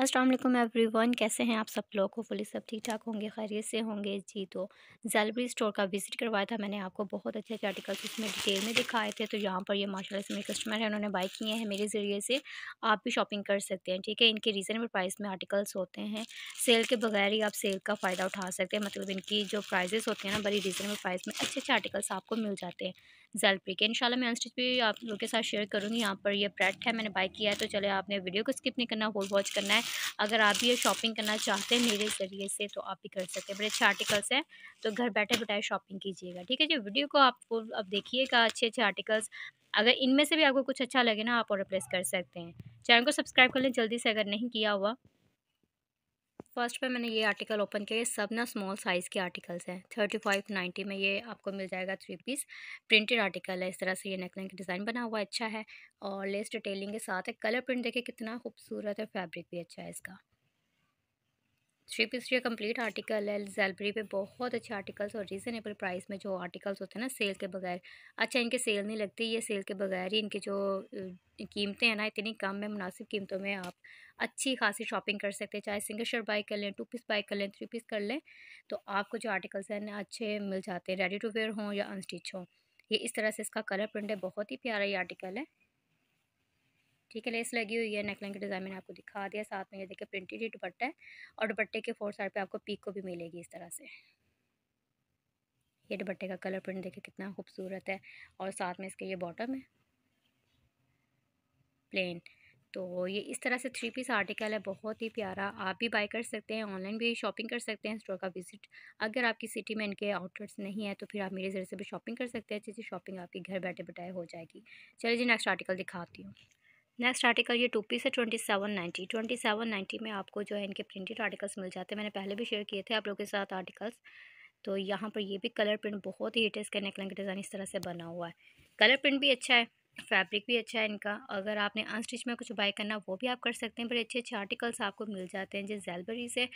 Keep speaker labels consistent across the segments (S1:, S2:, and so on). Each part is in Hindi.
S1: असलम एवरी वन कैसे हैं आप सब लोग फुल सब ठीक ठाक होंगे खैरियत से होंगे जी तो जैलबरी स्टोर का विज़िट करवाया था मैंने आपको बहुत अच्छे अच्छे आर्टिकल्स इसमें डिटेल में दिखाए थे तो यहाँ पर ये माशाल्लाह से मेरे कस्टमर हैं उन्होंने बाई किए हैं मेरे ज़रिए से आप भी शॉपिंग कर सकते हैं ठीक है इनके रीज़नेबल प्राइस में आर्टिकल्स होते हैं सेल के बगैर ही आप सेल का फ़ायदा उठा सकते हैं मतलब इनकी जो प्राइजेस होते हैं ना बड़ी रीज़नेबल प्राइस में अच्छे अच्छे आर्टिकल्स आपको मिल जाते हैं जेलप्रिक इनशाला मैं अनस्टिच भी आप लोगों के साथ शेयर करूँगी यहाँ पर ये प्रेट है मैंने बाई किया है तो चले आपने वीडियो को स्किप नहीं करना होल वॉच करना है अगर आप ये शॉपिंग करना चाहते हैं मेरे ज़रिए से तो आप भी कर सकते हैं बड़े अच्छे आर्टिकल्स हैं तो घर बैठे बैठाए शॉपिंग कीजिएगा ठीक है जी वीडियो को आप फुल अब देखिएगा अच्छे अच्छे आर्टिकल्स अगर इनमें से भी आपको कुछ अच्छा लगे ना आप और रिप्लेस कर सकते हैं चैनल को सब्सक्राइब कर लें जल्दी से अगर नहीं किया हुआ फर्स्ट पे मैंने ये आर्टिकल ओपन किया सब ना स्मॉल साइज़ के आर्टिकल्स हैं थर्टी फाइव नाइन्टी में ये आपको मिल जाएगा थ्री पीस प्रिंटेड आर्टिकल है इस तरह से ये नेकलाइन का डिज़ाइन बना हुआ अच्छा है और लेस डिटेलिंग के साथ है कलर प्रिंट देखे कितना खूबसूरत है फैब्रिक भी अच्छा है इसका थ्री पीस ये कंप्लीट आर्टिकल है जैलबरी पे बहुत अच्छे आर्टिकल्स और रीज़नेबल प्राइस में जो आर्टिकल्स होते हैं ना सेल के बगैर अच्छा इनके सेल नहीं लगती ये सेल के बगैर ही इनके जो कीमतें हैं ना इतनी कम है मुनासिब कीमतों में आप अच्छी खासी शॉपिंग कर सकते हैं चाहे सिंगल शर्ट बाई कर लें टू पीस बाई कर लें थ्री पीस कर लें तो आपको जो आर्टिकल्स हैं ना अच्छे मिल जाते हैं रेडी टू वेयर हों या अनस्टिच हों ये इस तरह से इसका कलर प्रिंट है बहुत ही प्यारा ये आर्टिकल है ठीक है लेस लगी हुई है नेकलाइन की डिज़ाइन मैंने आपको दिखा दिया साथ में ये देखिए प्रिंटेड ही दुपट्टा है और दुपट्टे के फोर साइड पे आपको पीक को भी मिलेगी इस तरह से ये दुपट्टे का कलर प्रिंट देखिए कितना खूबसूरत है और साथ में इसके ये बॉटम है प्लेन तो ये इस तरह से थ्री पीस आर्टिकल है बहुत ही प्यारा आप भी बाई कर सकते हैं ऑनलाइन भी शॉपिंग कर सकते हैं स्टोर का विजिट अगर आपकी सिटी में इनके आउटलेट्स नहीं है तो फिर आप मेरे जरिए से भी शॉपिंग कर सकते हैं जिससे शॉपिंग आपकी घर बैठे बैठाए हो जाएगी चलिए जी नेक्स्ट आर्टिकल दिखाती हूँ नेक्स्ट आर्टिकल ये टू पीस है twenty seven ninety twenty seven ninety में आपको जो है इनके प्रिंटेड आर्टिकल्स मिल जाते हैं मैंने पहले भी शेयर किए थे आप लोगों के साथ आर्टिकल्स तो यहाँ पर ये भी कलर प्रिंट बहुत ही हिटेस्ट का इसका नेकलाइन डिज़ाइन इस तरह से बना हुआ है कलर प्रिंट भी अच्छा है फैब्रिक भी अच्छा है इनका अगर आपने अनस्टिच में कुछ बाय करना वो भी आप कर सकते हैं पर अच्छे अच्छे आर्टिकल्स आपको मिल जाते हैं जिस जैलबरी से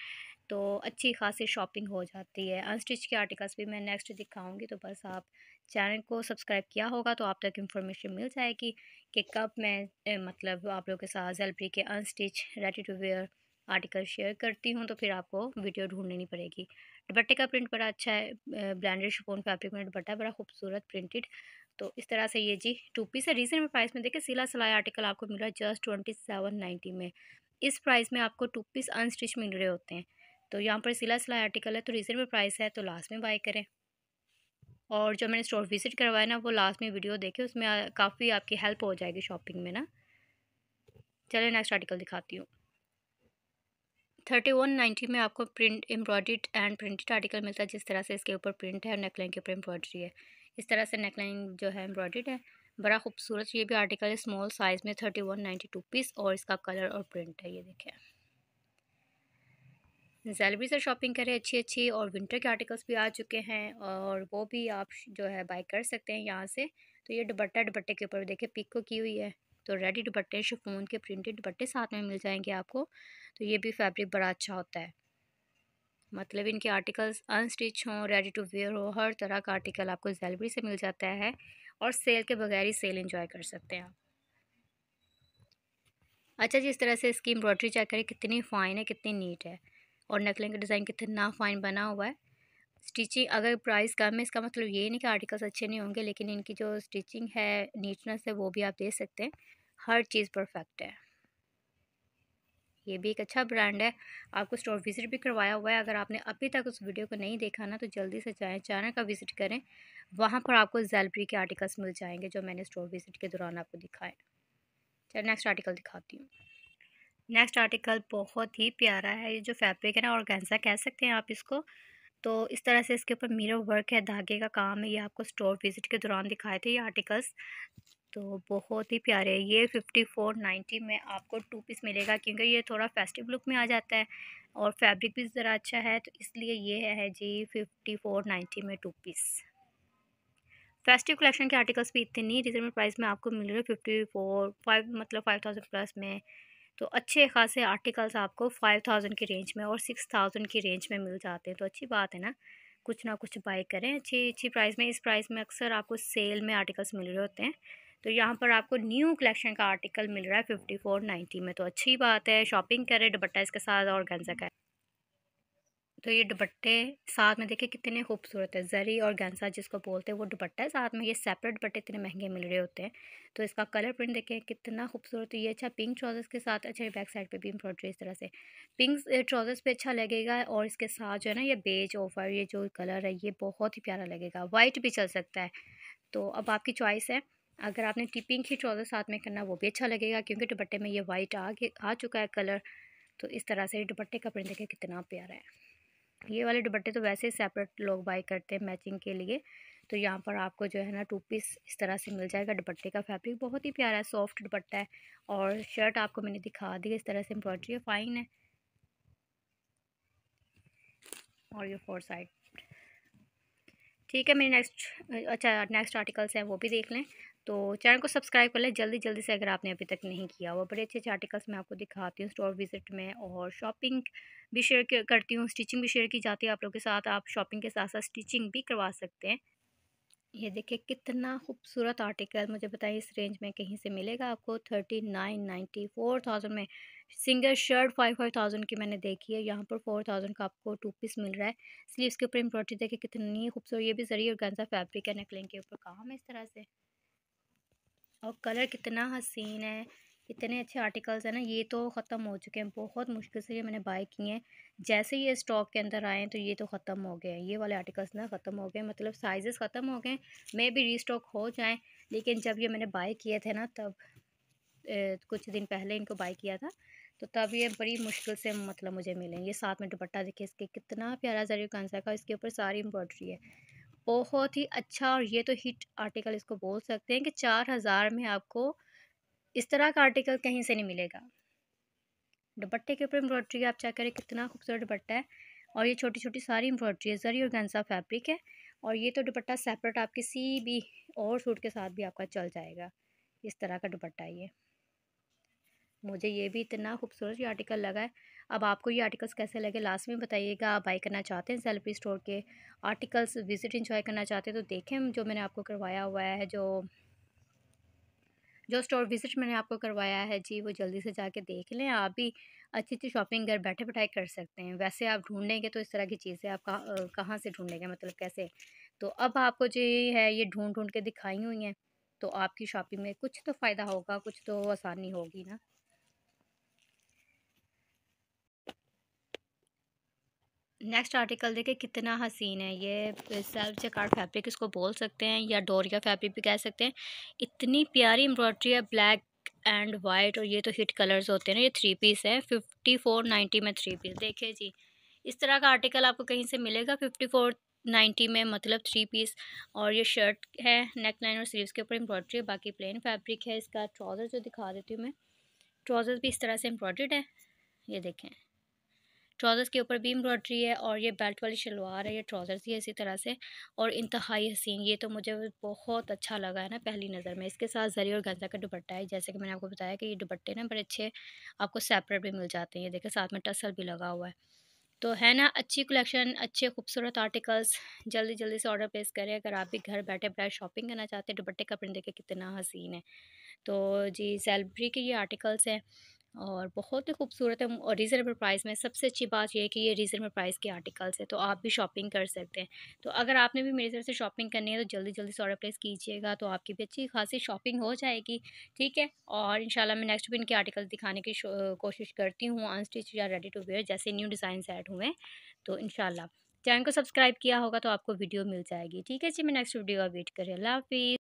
S1: तो अच्छी खासी शॉपिंग हो जाती है अनस्टिच के आर्टिकल्स भी मैं नेक्स्ट दिखाऊंगी तो बस आप चैनल को सब्सक्राइब किया होगा तो आप तक इन्फॉर्मेशन मिल जाएगी कि कब मैं ए, मतलब आप लोग के साथ जेलप्री के unstitch ready to wear article share करती हूँ तो फिर आपको वीडियो ढूंढनी नहीं पड़ेगी दुपट्टे का प्रिंट बड़ा अच्छा है ब्रांडेड शिफोन फैब्रिक में दुपट्टा बड़ा खूबसूरत प्रिंटेड तो इस तरह से ये जी टू पीस है रीजनेबल प्राइस में देखिए सिला सिलाई आर्टिकल आपको मिल रहा है जस्ट ट्वेंटी सेवन नाइन्टी में इस प्राइस में आपको टू पीस अनस्टिच मिल रहे होते हैं तो यहाँ पर सिला सिलाई आर्टिकल है तो रीजनेबल प्राइस है तो लास्ट में बाय करें और जो मैंने स्टोर विज़िट करवाया ना वो लास्ट में वीडियो देखे उसमें काफ़ी आपकी हेल्प हो जाएगी शॉपिंग में ना चलो नेक्स्ट आर्टिकल दिखाती हूँ थर्टी वन नाइन्टी में आपको प्रिंट एम्ब्रॉयड एंड प्रिंटेड आर्टिकल मिलता है जिस तरह से इसके ऊपर प्रिंट है और नेकलाइन के ऊपर एम्ब्रॉयड्री है इस तरह से नेकलाइन जो है एम्ब्रॉयड है बड़ा खूबसूरत ये भी आर्टिकल है स्मॉल साइज़ में thirty one ninety two piece और इसका कलर और प्रिंट है ये देखें जैलरी से शॉपिंग करें अच्छी अच्छी और विंटर के आर्टिकल्स भी आ चुके हैं और वो भी आप जो है बाई कर सकते हैं यहाँ से तो ये दुपट्टा दुपट्टे के ऊपर देखिए पिक को की हुई है तो रेडी दुपट्टे शिफोन के प्रिंटेड दुपट्टे साथ में मिल जाएंगे आपको तो ये भी फैब्रिक बड़ा अच्छा होता है मतलब इनके आर्टिकल्स अनस्टिच हों रेडी टू वेयर हो हर तरह का आर्टिकल आपको जैलरी से मिल जाता है और सेल के बगैर ही सेल इंजॉय कर सकते हैं आप अच्छा जी इस तरह से इसकी एम्ब्रॉयडरी चेक करें कितनी फाइन है कितनी नीट है और नेकलाइन का डिज़ाइन कितना फाइन बना हुआ है स्टिचिंग अगर प्राइस कम है इसका मतलब ये नहीं कि आर्टिकल्स अच्छे नहीं होंगे लेकिन इनकी जो स्टिचिंग है नीटनेस है वो भी आप दे सकते हैं हर चीज़ परफेक्ट है ये भी एक अच्छा ब्रांड है आपको स्टोर विज़िट भी करवाया हुआ है अगर आपने अभी तक उस वीडियो को नहीं देखा ना तो जल्दी से जाएँ चैनल का विज़िट करें वहाँ पर आपको जेलब्री के आर्टिकल्स मिल जाएंगे जो मैंने स्टोर विज़िट के दौरान आपको दिखाए चलो नेक्स्ट आर्टिकल दिखाती हूँ नेक्स्ट आर्टिकल बहुत ही प्यारा है ये जो फैब्रिक है ना और ऑर्गेन्जा कह सकते हैं आप इसको तो इस तरह से इसके ऊपर मिरर वर्क है धागे का काम है ये आपको स्टोर विज़िट के दौरान दिखाए थे ये आर्टिकल्स तो बहुत ही प्यारे है ये फिफ्टी फोर नाइन्टी में आपको टू पीस मिलेगा क्योंकि ये थोड़ा फेस्टिव लुक में आ जाता है और फैब्रिक भी ज़रा अच्छा है तो इसलिए ये है जी फिफ्टी फोर नाइन्टी में टू पीस फेस्टिव कलेक्शन के आर्टिकल्स भी इतनी रिजनेबल प्राइस में आपको मिल रहे फिफ्टी फोर फाइव मतलब फाइव थाउजेंड प्लस में तो अच्छे खासे आर्टिकल्स आपको फाइव थाउजेंड की रेंज में और सिक्स थाउजेंड की रेंज में मिल जाते हैं तो अच्छी बात है ना कुछ ना कुछ बाई करें अच्छी अच्छी प्राइस में इस प्राइस में अक्सर आपको सेल में आर्टिकल्स मिल रहे होते हैं तो यहाँ पर आपको न्यू कलेक्शन का आर्टिकल मिल रहा है फिफ्टी फोर नाइन्टी में तो अच्छी बात है शॉपिंग करें दुपट्टा इसके साथ और गंजा करें तो ये दुपट्टे साथ में देखे कितने खूबसूरत है जरी और गेंसा जिसको बोलते हैं वो दुपट्टा है साथ में ये सेपरेट दुपट्टे इतने महंगे मिल रहे होते हैं तो इसका कलर प्रिंट देखें कितना खूबसूरत है तो ये अच्छा पिंक ट्राउजर्स के साथ अच्छा बैक साइड पे भी एम्ब्रॉयडरी इस तरह से पिंक ट्राउजर्स पे अच्छा लगेगा और इसके साथ जो है ना ये बेज ओवर ये जो कलर है ये बहुत ही प्यारा लगेगा वाइट भी चल सकता है तो अब आपकी चॉइस है अगर आपने टी पिंक ही ट्राउज़र साथ में करना वो भी अच्छा लगेगा क्योंकि दुपट्टे में ये वाइट आ आ चुका है कलर तो इस तरह से दुपट्टे का प्रिंट देखें कितना प्यारा है ये वाले दुपट्टे तो वैसे ही सेपरेट लोग बाई करते हैं मैचिंग के लिए तो यहाँ पर आपको जो है ना टू पीस इस तरह से मिल जाएगा दुपट्टे का फैब्रिक बहुत ही प्यारा है सॉफ्ट दुपट्टा है और शर्ट आपको मैंने दिखा दी इस तरह से एम्ब्रॉयड्री है फाइन है और ये फोर साइड ठीक है मेरे नेक्स्ट अच्छा नेक्स्ट आर्टिकल्स हैं वो भी देख लें तो चैनल को सब्सक्राइब कर लें जल्दी जल्दी से अगर आपने अभी तक नहीं किया वो बड़े अच्छे अच्छे आर्टिकल्स मैं आपको दिखाती हूँ स्टोर विजिट में और शॉपिंग भी शेयर करती हूँ स्टिचिंग भी शेयर की जाती है आप लोगों के साथ आप शॉपिंग के साथ साथ स्टिचिंग भी करवा सकते हैं ये देखिए कितना खूबसूरत आर्टिकल मुझे बताइए इस रेंज में कहीं से मिलेगा आपको thirty nine ninety four thousand में single shirt five five thousand की मैंने देखी है यहाँ पर फोर थाउजेंड का आपको टू पीस मिल रहा है इसलिए इसके ऊपर एम्ब्रॉयडरी देखिए कितनी खूबसूरत ये भी जरिए और गंजा फैब्रिक है नेकलिंग के ऊपर काम है इस तरह से और कलर कितना हसीन है इतने अच्छे आर्टिकल्स हैं ना ये तो ख़त्म हो चुके हैं बहुत मुश्किल से ये मैंने बाय किए हैं जैसे ये स्टॉक के अंदर आए तो ये तो ख़त्म हो गए ये वाले आर्टिकल्स ना ख़त्म हो गए मतलब साइज़ ख़त्म हो गए मे भी रीस्टॉक हो जाएँ लेकिन जब ये मैंने बाय किए थे ना तब ए, कुछ दिन पहले इनको बाई किया था तो तब ये बड़ी मुश्किल से मतलब मुझे मिले ये साथ में दुपट्टा देखिए इसके कितना प्यारा जरिए कंसा का इसके ऊपर सारी एम्ब्रॉयड्री है बहुत ही अच्छा और ये तो हिट आर्टिकल इसको बोल सकते हैं कि चार हज़ार में आपको इस तरह का आर्टिकल कहीं से नहीं मिलेगा दुपट्टे के ऊपर एम्ब्रॉयड्री आप चेक करें कितना खूबसूरत दुपट्टा है और ये छोटी छोटी सारी एम्ब्रॉयड्री है जरी और गंसा फैब्रिक है और ये तो दुपट्टा सेपरेट आप किसी भी और सूट के साथ भी आपका चल जाएगा इस तरह का दुपट्टा ये मुझे ये भी इतना खूबसूरत आर्टिकल लगा है अब आपको ये आर्टिकल्स कैसे लगे लास्ट में बताइएगा आप बाई करना चाहते हैं सेल्फी स्टोर के आर्टिकल्स विजिट इंजॉय करना चाहते हैं तो देखें जो मैंने आपको करवाया हुआ है जो जो स्टोर विज़िट मैंने आपको करवाया है जी वो जल्दी से जाके देख लें आप भी अच्छी अच्छी शॉपिंग घर बैठे बैठाए कर सकते हैं वैसे आप ढूंढेंगे तो इस तरह की चीज़ें आप कहाँ कहाँ से ढूंढेंगे मतलब कैसे तो अब आपको जो है ये ढूंढ ढूंढ के दिखाई हुई हैं तो आपकी शॉपिंग में कुछ तो फ़ायदा होगा कुछ तो आसानी होगी ना नेक्स्ट आर्टिकल देखें कितना हसीन है ये सेल्फ चेकआउट फैब्रिक इसको बोल सकते हैं या डोरिया फैब्रिक भी कह सकते हैं इतनी प्यारी एम्ब्रॉयड्री है ब्लैक एंड वाइट और ये तो हिट कलर्स होते हैं ना ये थ्री पीस है फिफ्टी फोर नाइन्टी में थ्री पीस देखिए जी इस तरह का आर्टिकल आपको कहीं से मिलेगा फिफ्टी फोर नाइन्टी में मतलब थ्री पीस और ये शर्ट है नेक लाइन और स्लीव्स के ऊपर एम्ब्रॉयड्री है बाकी प्लेन फैब्रिक है इसका ट्राउज़र जो दिखा देती हूँ मैं ट्राउज़र भी इस तरह से एम्ब्रॉयड्रेड है ये देखें ट्राउज़र्स के ऊपर भी एम्ब्रॉयड्री है और ये बेल्ट वाली शलवार है ये ट्राउज़र्स ही है इसी तरह से और इंतहाई हसीन ये तो मुझे बहुत अच्छा लगा है ना पहली नज़र में इसके साथ जरी और गंजा का दुपट्टा है जैसे कि मैंने आपको बताया कि ये दुपट्टे ना बड़े अच्छे आपको सेपरेट भी मिल जाते हैं ये देखें साथ में टसल भी लगा हुआ है तो है ना अच्छी कलेक्शन अच्छे खूबसूरत आर्टिकल्स जल्दी जल्दी से ऑर्डर प्लेस करें अगर आप भी घर बैठे बैठे शॉपिंग करना चाहते हैं दुपट्टे का प्रिंट देखे कितना हसीन है तो जी सेलब्री के ये आर्टिकल्स हैं और बहुत ही खूबसूरत है और रीज़नेबल प्राइस में सबसे अच्छी बात यह है कि ये रीज़नेबल प्राइस के आर्टिकल्स है तो आप भी शॉपिंग कर सकते हैं तो अगर आपने भी मेरी तरफ से शॉपिंग करनी है तो जल्दी जल्दी से ऑर्डर प्लेस कीजिएगा तो आपकी भी अच्छी खासी शॉपिंग हो जाएगी ठीक है और इन मैं नेक्स्ट भी इनके आर्टिकल्स दिखाने की कोशिश करती हूँ अनस्टिच या रेडी टू वेयर जैसे न्यू डिज़ाइन ऐड हुए हैं तो इन चैनल को सब्सक्राइब किया होगा तो आपको वीडियो मिल जाएगी ठीक है जी मैं नेक्स्ट वीडियो का वेट करें अल्लाह हाफिज़